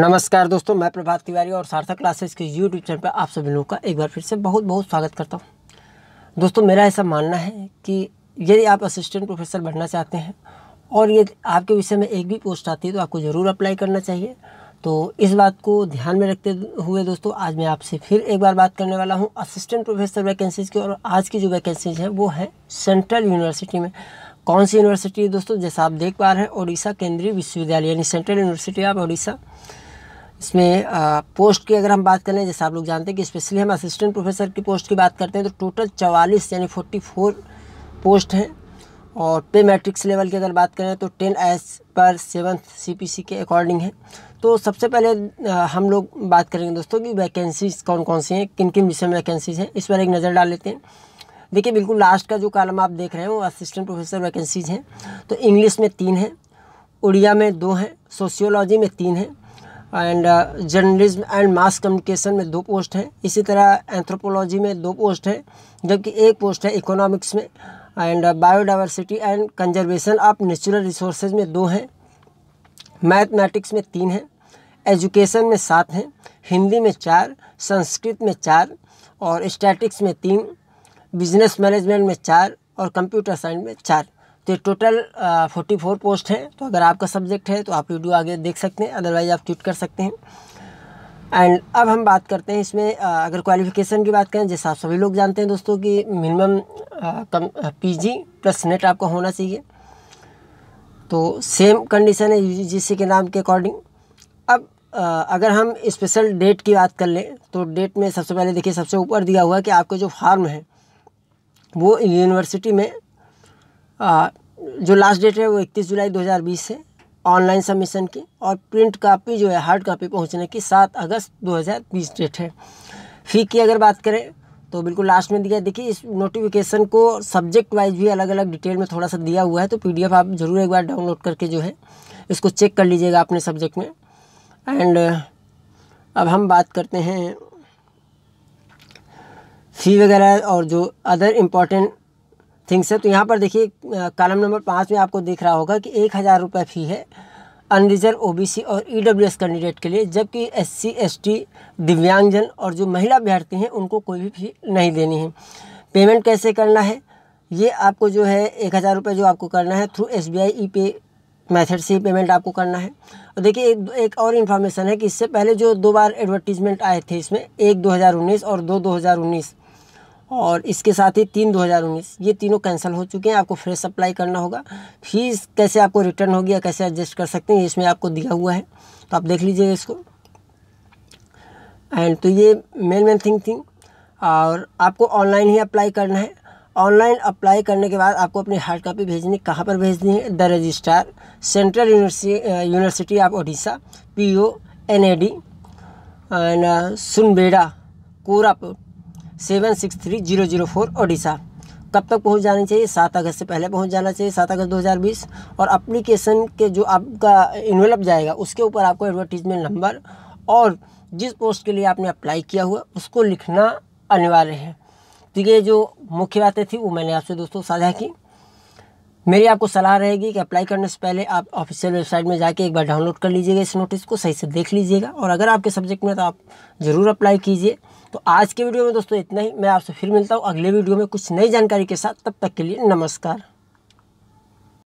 नमस्कार दोस्तों मैं प्रभात तिवारी और सार्थक क्लासेस के यूट्यूब चैनल पर आप सभी लोगों का एक बार फिर से बहुत बहुत स्वागत करता हूं दोस्तों मेरा ऐसा मानना है कि यदि आप असिस्टेंट प्रोफेसर बनना चाहते हैं और यदि आपके विषय में एक भी पोस्ट आती है तो आपको ज़रूर अप्लाई करना चाहिए तो इस बात को ध्यान में रखते हुए दोस्तों आज मैं आपसे फिर एक बार बात करने वाला हूँ असिस्टेंट प्रोफेसर वैकेंसीज़ की और आज की जो वैकेंसीज़ हैं वो है सेंट्रल यूनिवर्सिटी में कौन सी यूनिवर्सिटी है दोस्तों जैसा आप देख पा रहे हैं ओडिशा केंद्रीय विश्वविद्यालय यानी सेंट्रल यूनिवर्सिटी ऑफ ओडिशा इसमें पोस्ट की अगर हम बात करें जैसे आप लोग जानते हैं कि स्पेशली हम असिस्टेंट प्रोफेसर की पोस्ट की बात करते हैं तो टोटल चवालीस यानी फोर्टी फोर पोस्ट हैं और पे मैट्रिक्स लेवल की अगर बात करें तो टेन एस पर सेवन्थ सीपीसी के अकॉर्डिंग है तो सबसे पहले हम लोग बात करेंगे दोस्तों कि वैकेंसीज कौन कौन सी हैं किन किन विषय में वैकेंसीज हैं इस पर एक नज़र डाल लेते हैं देखिए बिल्कुल लास्ट का जो कालम आप देख रहे हैं वो असिस्टेंट प्रोफेसर वैकेंसीज हैं तो इंग्लिश में तीन हैं उड़िया में दो हैं सोशियोलॉजी में तीन हैं and journalism and mass communication में दो पोस्ट हैं इसी तरह एंथ्रोपोलॉजी में दो पोस्ट हैं जबकि एक पोस्ट है इकोनॉमिक्स में and biodiversity and conservation of natural resources में दो हैं मैथमेटिक्स में तीन हैं एजुकेशन में सात हैं हिंदी में चार संस्कृत में चार और स्टैटिक्स में तीन बिजनेस मैनेजमेंट में चार और कंप्यूटर साइंस में चार तो टोटल फोर्टी फोर पोस्ट है तो अगर आपका सब्जेक्ट है तो आप वीडियो आगे देख सकते हैं अदरवाइज आप ट्वीट कर सकते हैं एंड अब हम बात करते हैं इसमें अगर क्वालिफिकेशन की बात करें जैसा आप सभी लोग जानते हैं दोस्तों कि मिनिमम कम पी प्लस नेट आपका होना चाहिए तो सेम कंडीशन है यू के नाम के अकॉर्डिंग अब अगर हम स्पेशल डेट की बात कर लें तो डेट में सबसे पहले देखिए सबसे ऊपर दिया हुआ कि आपका जो फार्म है वो यूनिवर्सिटी में जो लास्ट डेट है वो इकतीस जुलाई 2020 है ऑनलाइन सबमिशन की और प्रिंट कापी जो है हार्ड कापी पहुंचने की सात अगस्त 2020 डेट है फ़ी की अगर बात करें तो बिल्कुल लास्ट में दिया देखिए इस नोटिफिकेशन को सब्जेक्ट वाइज भी अलग अलग डिटेल में थोड़ा सा दिया हुआ है तो पीडीएफ आप ज़रूर एक बार डाउनलोड करके जो है इसको चेक कर लीजिएगा अपने सब्जेक्ट में एंड अब हम बात करते हैं फ़ी वगैरह और जो अदर इम्पॉर्टेंट थिंग्स है तो यहाँ पर देखिए कॉलम नंबर पाँच में आपको दिख रहा होगा कि एक हज़ार रुपये फ़ी है अनरिजर्व ओबीसी और ईडब्ल्यूएस e कैंडिडेट के लिए जबकि एससी एसटी दिव्यांगजन और जो महिला अभ्यर्थी हैं उनको कोई भी फी नहीं देनी है पेमेंट कैसे करना है ये आपको जो है एक हज़ार रुपये जो आपको करना है through S B I E pay method से ही पेमेंट आपको करना है और देखिए एक, एक और इन्फॉर्मेशन है कि इससे पहले जो दो बार एडवर्टीजमेंट आए थे इसमें एक उन्नीस और दो उन्नीस और इसके साथ ही तीन दो हज़ार उन्नीस ये तीनों कैंसिल हो चुके हैं आपको फ्रेश अप्लाई करना होगा फीस कैसे आपको रिटर्न होगी या कैसे एडजस्ट कर सकते हैं इसमें आपको दिया हुआ है तो आप देख लीजिएगा इसको एंड तो ये मेन मेन थिंग थिंग और आपको ऑनलाइन ही अप्लाई करना है ऑनलाइन अप्लाई करने के बाद आपको अपनी हार्ड कॉपी भेजनी कहाँ पर भेजनी है the registrar central university of Odisha P O N A D and Sunabeda Koraput seven six three zero zero four Odisha कब तक पहुंच जानी चाहिए सात अगस्त से पहले पहुंच जाना चाहिए सात अगस्त 2020 और अप्लीकेशन के जो आपका इन्वेलप जाएगा उसके ऊपर आपको एडवर्टीजमेंट नंबर और जिस पोस्ट के लिए आपने अप्लाई किया हुआ उसको लिखना अनिवार्य है तो ये जो मुख्य बातें थी वो मैंने आपसे दोस्तों साझा की मेरी आपको सलाह रहेगी कि अप्लाई करने से पहले आप ऑफिशियल वेबसाइट में जाके एक बार डाउनलोड कर लीजिएगा इस नोटिस को सही से देख लीजिएगा और अगर आपके सब्जेक्ट में तो आप ज़रूर अप्लाई कीजिए तो आज के वीडियो में दोस्तों इतना ही मैं आपसे फिर मिलता हूँ अगले वीडियो में कुछ नई जानकारी के साथ तब तक के लिए नमस्कार